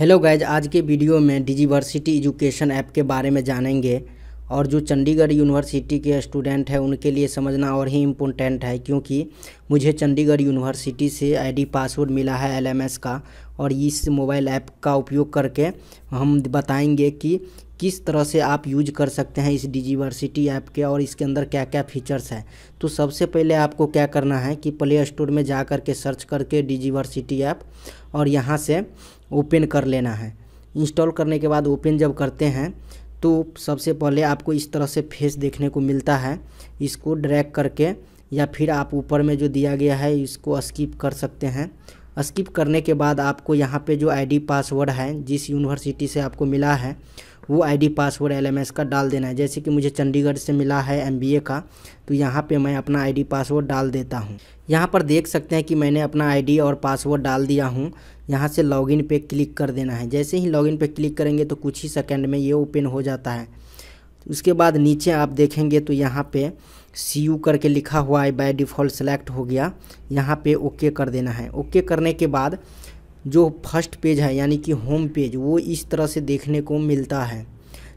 hello guys आज के video में डिजिवर्सिटी एजुकेशन ऐप के बारे में जानेंगे और जो चंडीगढ़ यूनिवर्सिटी के स्टूडेंट हैं उनके लिए समझना और ही इम्पोर्टेंट है क्योंकि मुझे चंडीगढ़ यूनिवर्सिटी से आईडी पासवर्ड मिला है एलएमएस का और इस मोबाइल ऐप का उपयोग करके हम बताएंगे कि किस तरह से आप यूज कर सकते हैं इस डिजीवर्सिटी ऐप के और इसके अंदर क्या क्या फीचर्स हैं तो सबसे पहले आपको क्या करना है कि प्ले स्टोर में जा कर के सर्च करके डिजीवर्सिटी ऐप और यहाँ से ओपन कर लेना है इंस्टॉल करने के बाद ओपन जब करते हैं तो सबसे पहले आपको इस तरह से फेस देखने को मिलता है इसको ड्रैग करके या फिर आप ऊपर में जो दिया गया है इसको स्किप कर सकते हैं स्किप करने के बाद आपको यहाँ पे जो आईडी पासवर्ड है जिस यूनिवर्सिटी से आपको मिला है वो आईडी पासवर्ड एलएमएस का डाल देना है जैसे कि मुझे चंडीगढ़ से मिला है एमबीए का तो यहाँ पे मैं अपना आईडी पासवर्ड डाल देता हूँ यहाँ पर देख सकते हैं कि मैंने अपना आईडी और पासवर्ड डाल दिया हूँ यहाँ से लॉगिन पे क्लिक कर देना है जैसे ही लॉगिन पे क्लिक करेंगे तो कुछ ही सेकेंड में ये ओपन हो जाता है उसके बाद नीचे आप देखेंगे तो यहाँ पे सी यू करके लिखा हुआ है बाय डिफ़ॉल्ट सेलेक्ट हो गया यहाँ पे ओके कर देना है ओके करने के बाद जो फर्स्ट पेज है यानी कि होम पेज वो इस तरह से देखने को मिलता है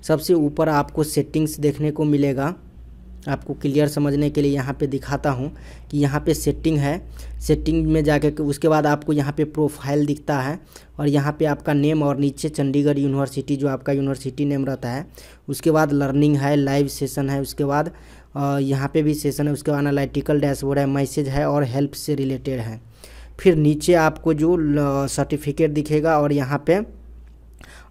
सबसे ऊपर आपको सेटिंग्स देखने को मिलेगा आपको क्लियर समझने के लिए यहाँ पे दिखाता हूँ कि यहाँ पे सेटिंग है सेटिंग में जाके उसके बाद आपको यहाँ पे प्रोफाइल दिखता है और यहाँ पे आपका नेम और नीचे चंडीगढ़ यूनिवर्सिटी जो आपका यूनिवर्सिटी नेम रहता है उसके बाद लर्निंग है लाइव सेशन है उसके बाद यहाँ पे भी सेशन है उसके बाद एनालिटिकल डैशबोर्ड है मैसेज है और हेल्प से रिलेटेड है फिर नीचे आपको जो सर्टिफिकेट दिखेगा और यहाँ पे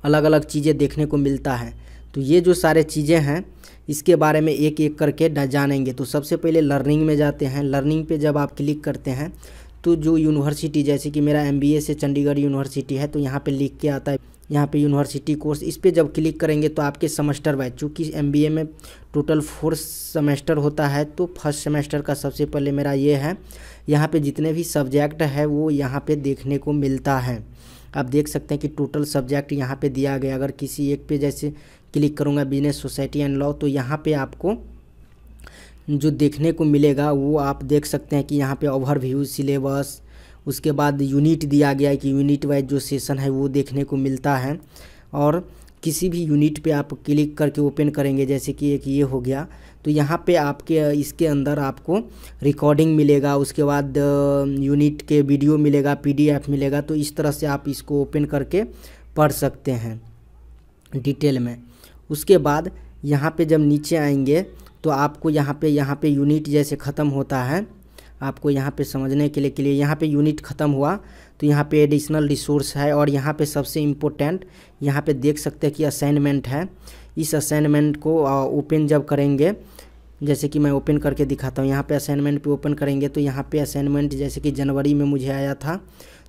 अलग अलग चीज़ें देखने को मिलता है तो ये जो सारे चीज़ें हैं इसके बारे में एक एक करके जानेंगे तो सबसे पहले लर्निंग में जाते हैं लर्निंग पे जब आप क्लिक करते हैं तो जो यूनिवर्सिटी जैसे कि मेरा एम से चंडीगढ़ यूनिवर्सिटी है तो यहाँ पर लिख के आता है यहाँ पे यूनिवर्सिटी कोर्स इस पर जब क्लिक करेंगे तो आपके सेमेस्टर वाइज चूँकि एम में टोटल फोर सेमेस्टर होता है तो फर्स्ट सेमेस्टर का सबसे पहले मेरा ये है यहाँ पे जितने भी सब्जेक्ट है वो यहाँ पे देखने को मिलता है आप देख सकते हैं कि टोटल सब्जेक्ट यहाँ पे दिया गया अगर किसी एक पे जैसे क्लिक करूँगा बिजनेस सोसाइटी एंड लॉ तो यहाँ पर आपको जो देखने को मिलेगा वो आप देख सकते हैं कि यहाँ पर ओवरव्यू सिलेबस उसके बाद यूनिट दिया गया है कि यूनिट वाइज जो सेशन है वो देखने को मिलता है और किसी भी यूनिट पे आप क्लिक करके ओपन करेंगे जैसे कि एक ये हो गया तो यहाँ पे आपके इसके अंदर आपको रिकॉर्डिंग मिलेगा उसके बाद यूनिट के वीडियो मिलेगा पीडीएफ मिलेगा तो इस तरह से आप इसको ओपन करके पढ़ सकते हैं डिटेल में उसके बाद यहाँ पे जब नीचे आएंगे तो आपको यहाँ पे यहाँ पे यूनिट जैसे ख़त्म होता है आपको यहाँ पे समझने के लिए के लिए यहाँ पे यूनिट ख़त्म हुआ तो यहाँ पे एडिशनल रिसोर्स है और यहाँ पे सबसे इम्पोर्टेंट यहाँ पे देख सकते हैं कि असाइनमेंट है इस असाइनमेंट को ओपन जब करेंगे जैसे कि मैं ओपन करके दिखाता हूँ यहाँ पे असाइनमेंट पे ओपन करेंगे तो यहाँ पे असाइनमेंट जैसे कि जनवरी में मुझे आया था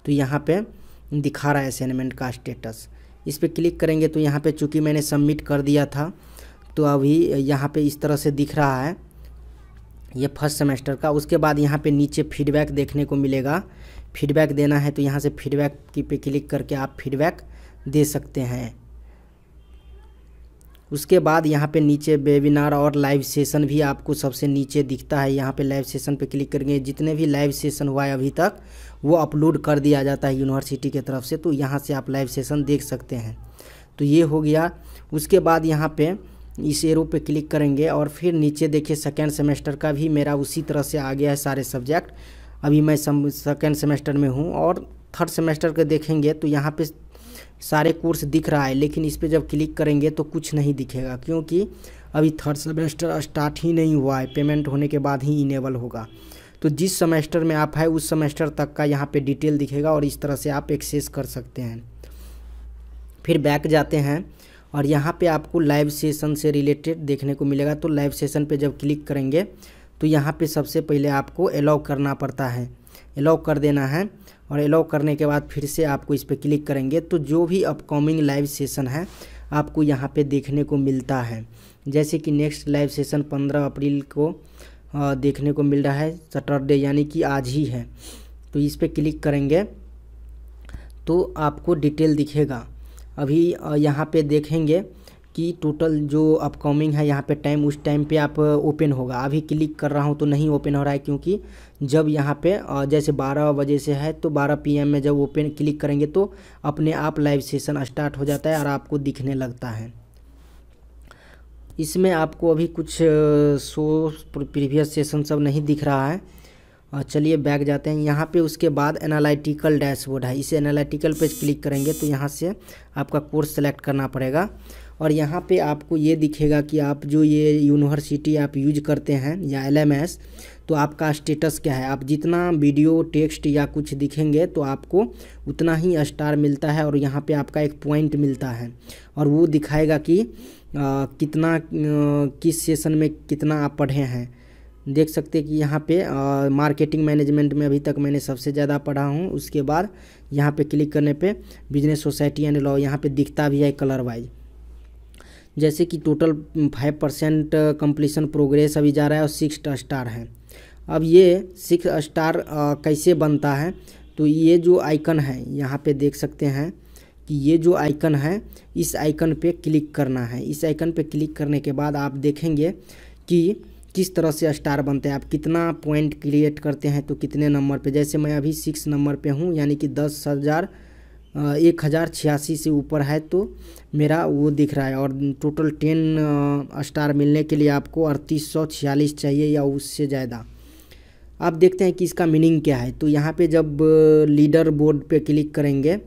तो यहाँ पर दिखा रहा है असाइनमेंट का स्टेटस इस पर क्लिक करेंगे तो यहाँ पर चूँकि मैंने सबमिट कर दिया था तो अभी यहाँ पर इस तरह से दिख रहा है ये फर्स्ट सेमेस्टर का उसके बाद यहाँ पे नीचे फीडबैक देखने को मिलेगा फीडबैक देना है तो यहाँ से फीडबैक की पे क्लिक करके आप फीडबैक दे सकते हैं उसके बाद यहाँ पे नीचे वेबिनार और लाइव सेशन भी आपको सबसे नीचे दिखता है यहाँ पे लाइव सेशन पे क्लिक करेंगे जितने भी लाइव सेशन हुआ है अभी तक वो अपलोड कर दिया जाता है यूनिवर्सिटी के तरफ से तो यहाँ से आप लाइव सेशन देख सकते हैं तो ये हो गया उसके बाद यहाँ पर इस एरो पे क्लिक करेंगे और फिर नीचे देखिए सेकेंड सेमेस्टर का भी मेरा उसी तरह से आ गया है सारे सब्जेक्ट अभी मैं सेकेंड सेमेस्टर में हूँ और थर्ड सेमेस्टर का देखेंगे तो यहाँ पे सारे कोर्स दिख रहा है लेकिन इस पर जब क्लिक करेंगे तो कुछ नहीं दिखेगा क्योंकि अभी थर्ड सेमेस्टर स्टार्ट ही नहीं हुआ है पेमेंट होने के बाद ही इनेबल होगा तो जिस सेमेस्टर में आप है उस सेमेस्टर तक का यहाँ पे डिटेल दिखेगा और इस तरह से आप एक्सेस कर सकते हैं फिर बैक जाते हैं और यहाँ पे आपको लाइव सेशन से रिलेटेड देखने को मिलेगा तो लाइव सेशन पे जब क्लिक करेंगे तो यहाँ पे सबसे पहले आपको अलाउ करना पड़ता है अलाउ कर देना है और अलाउ करने के बाद फिर से आपको इस पर क्लिक करेंगे तो जो भी अपकमिंग लाइव सेशन है आपको यहाँ पर देखने को मिलता है जैसे कि नेक्स्ट लाइव सेशन पंद्रह अप्रैल को देखने को मिल रहा है सटरडे यानी कि आज ही है तो इस पर क्लिक करेंगे तो आपको डिटेल दिखेगा अभी यहाँ पे देखेंगे कि टोटल जो अपकमिंग है यहाँ पे टाइम उस टाइम पे आप ओपन होगा अभी क्लिक कर रहा हूँ तो नहीं ओपन हो रहा है क्योंकि जब यहाँ पे जैसे 12 बजे से है तो 12 पीएम में जब ओपन क्लिक करेंगे तो अपने आप लाइव सेशन स्टार्ट हो जाता है और आपको दिखने लगता है इसमें आपको अभी कुछ शो प्रीवियस सेशन सब नहीं दिख रहा है और हाँ, चलिए बैग जाते हैं यहाँ पे उसके बाद एनालिटिकल डैशबोर्ड है इसे एनालिटिकल पे क्लिक करेंगे तो यहाँ से आपका कोर्स सेलेक्ट करना पड़ेगा और यहाँ पे आपको ये दिखेगा कि आप जो ये यूनिवर्सिटी आप यूज करते हैं या एल तो आपका स्टेटस क्या है आप जितना वीडियो टेक्स्ट या कुछ दिखेंगे तो आपको उतना ही स्टार मिलता है और यहाँ पे आपका एक पॉइंट मिलता है और वो दिखाएगा कि आ, कितना आ, किस सेशन में कितना आप पढ़े हैं देख सकते हैं कि यहाँ पे मार्केटिंग मैनेजमेंट में अभी तक मैंने सबसे ज़्यादा पढ़ा हूँ उसके बाद यहाँ पे क्लिक करने पे बिजनेस सोसाइटी एंड लॉ यहाँ पे दिखता भी है कलर वाइज जैसे कि total five percent completion progress अभी जा रहा है और सिक्स स्टार है अब ये सिक्स स्टार कैसे बनता है तो ये जो आइकन है यहाँ पर देख सकते हैं कि ये जो आइकन है इस आइकन पर क्लिक करना है इस आइकन पर क्लिक करने के बाद आप देखेंगे कि किस तरह से स्टार बनते हैं आप कितना पॉइंट क्रिएट करते हैं तो कितने नंबर पे जैसे मैं अभी सिक्स नंबर पे हूँ यानी कि दस हज़ार एक हज़ार छियासी से ऊपर है तो मेरा वो दिख रहा है और टोटल टेन स्टार मिलने के लिए आपको अड़तीस सौ छियालीस चाहिए या उससे ज़्यादा आप देखते हैं कि इसका मीनिंग क्या है तो यहाँ पर जब लीडर बोर्ड पर क्लिक करेंगे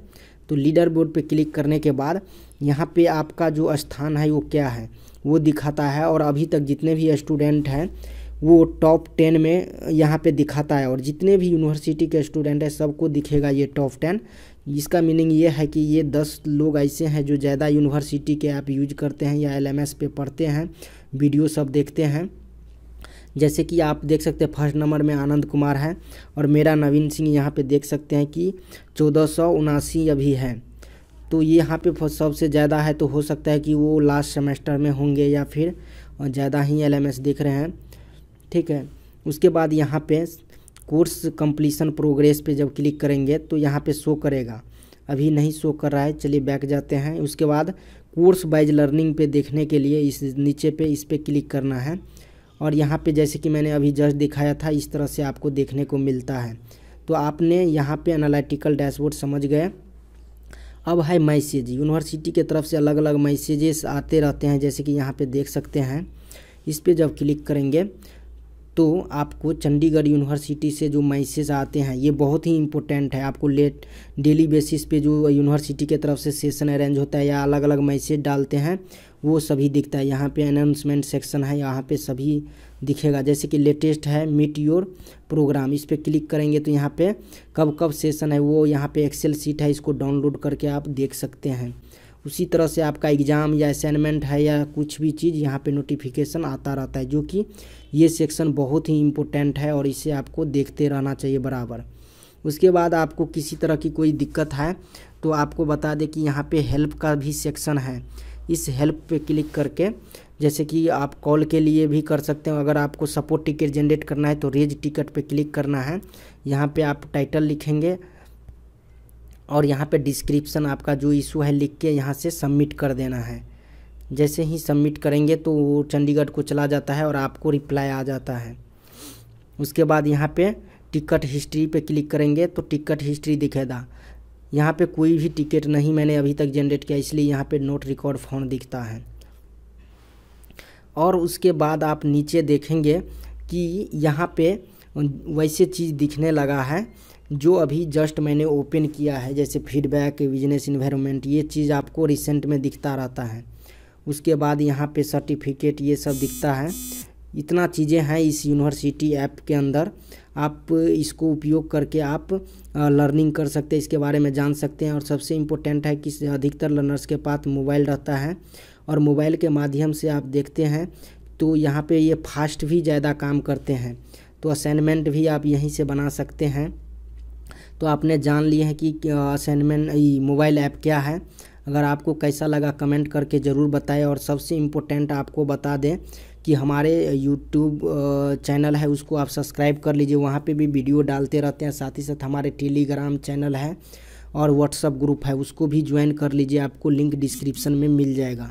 तो लीडर बोर्ड पर क्लिक करने के बाद यहाँ पर आपका जो स्थान है वो क्या है वो दिखाता है और अभी तक जितने भी स्टूडेंट हैं वो टॉप टेन में यहाँ पे दिखाता है और जितने भी यूनिवर्सिटी के स्टूडेंट हैं सबको दिखेगा ये टॉप टेन इसका मीनिंग ये है कि ये दस लोग ऐसे हैं जो ज़्यादा यूनिवर्सिटी के ऐप यूज करते हैं या एल पे पढ़ते हैं वीडियो सब देखते हैं जैसे कि आप देख सकते हैं फर्स्ट नंबर में आनंद कुमार हैं और मेरा नवीन सिंह यहाँ पर देख सकते हैं कि चौदह सौ उनासी अभी है तो ये यहाँ पे सबसे ज़्यादा है तो हो सकता है कि वो लास्ट सेमेस्टर में होंगे या फिर ज़्यादा ही एल देख रहे हैं ठीक है उसके बाद यहाँ पे कोर्स कंप्लीसन प्रोग्रेस पे जब क्लिक करेंगे तो यहाँ पे शो करेगा अभी नहीं शो कर रहा है चलिए बैक जाते हैं उसके बाद कोर्स वाइज लर्निंग पे देखने के लिए इस नीचे पे इस पर क्लिक करना है और यहाँ पे जैसे कि मैंने अभी जस्ट दिखाया था इस तरह से आपको देखने को मिलता है तो आपने यहाँ पर एनालिटिकल डैशबोर्ड समझ गए अब है मैसेज यूनिवर्सिटी के तरफ से अलग अलग मैसेजेस आते रहते हैं जैसे कि यहाँ पे देख सकते हैं इस पर जब क्लिक करेंगे तो आपको चंडीगढ़ यूनिवर्सिटी से जो मैसेज आते हैं ये बहुत ही इंपॉर्टेंट है आपको लेट डेली बेसिस पे जो यूनिवर्सिटी के तरफ से सेशन अरेंज होता है या अलग अलग मैसेज डालते हैं वो सभी दिखता है यहाँ पे अनाउंसमेंट सेक्शन है यहाँ पे सभी दिखेगा जैसे कि लेटेस्ट है मीट योर प्रोग्राम इस पर क्लिक करेंगे तो यहाँ पे कब कब सेशन है वो यहाँ पे एक्सेल सीट है इसको डाउनलोड करके आप देख सकते हैं उसी तरह से आपका एग्ज़ाम या असाइनमेंट है या कुछ भी चीज़ यहाँ पे नोटिफिकेशन आता रहता है जो कि ये सेक्शन बहुत ही इम्पोर्टेंट है और इसे आपको देखते रहना चाहिए बराबर उसके बाद आपको किसी तरह की कोई दिक्कत है तो आपको बता दें कि यहाँ पर हेल्प का भी सेक्शन है इस हेल्प पे क्लिक करके जैसे कि आप कॉल के लिए भी कर सकते हो अगर आपको सपोर्ट टिकट जनरेट करना है तो रेज टिकट पे क्लिक करना है यहाँ पे आप टाइटल लिखेंगे और यहाँ पे डिस्क्रिप्शन आपका जो इशू है लिख के यहाँ से सबमिट कर देना है जैसे ही सबमिट करेंगे तो वो चंडीगढ़ को चला जाता है और आपको रिप्लाई आ जाता है उसके बाद यहाँ पे टिकट हिस्ट्री पे क्लिक करेंगे तो टिकट हिस्ट्री दिखेगा यहाँ पे कोई भी टिकट नहीं मैंने अभी तक जनरेट किया इसलिए यहाँ पे नोट रिकॉर्ड फॉर्म दिखता है और उसके बाद आप नीचे देखेंगे कि यहाँ पे वैसे चीज़ दिखने लगा है जो अभी जस्ट मैंने ओपन किया है जैसे फीडबैक बिजनेस इन्वायरमेंट ये चीज़ आपको रिसेंट में दिखता रहता है उसके बाद यहाँ पे सर्टिफिकेट ये सब दिखता है इतना चीज़ें हैं इस यूनिवर्सिटी ऐप के अंदर आप इसको उपयोग करके आप लर्निंग कर सकते हैं इसके बारे में जान सकते हैं और सबसे इम्पोर्टेंट है कि अधिकतर लर्नर्स के पास मोबाइल रहता है और मोबाइल के माध्यम से आप देखते हैं तो यहाँ पे ये फास्ट भी ज़्यादा काम करते हैं तो असाइनमेंट भी आप यहीं से बना सकते हैं तो आपने जान लिए हैं कि असाइनमेंट मोबाइल ऐप क्या है अगर आपको कैसा लगा कमेंट करके ज़रूर बताएं और सबसे इम्पोर्टेंट आपको बता दें कि हमारे यूट्यूब चैनल है उसको आप सब्सक्राइब कर लीजिए वहाँ पे भी वीडियो डालते रहते हैं साथ ही साथ हमारे टेलीग्राम चैनल है और व्हाट्सअप ग्रुप है उसको भी ज्वाइन कर लीजिए आपको लिंक डिस्क्रिप्शन में मिल जाएगा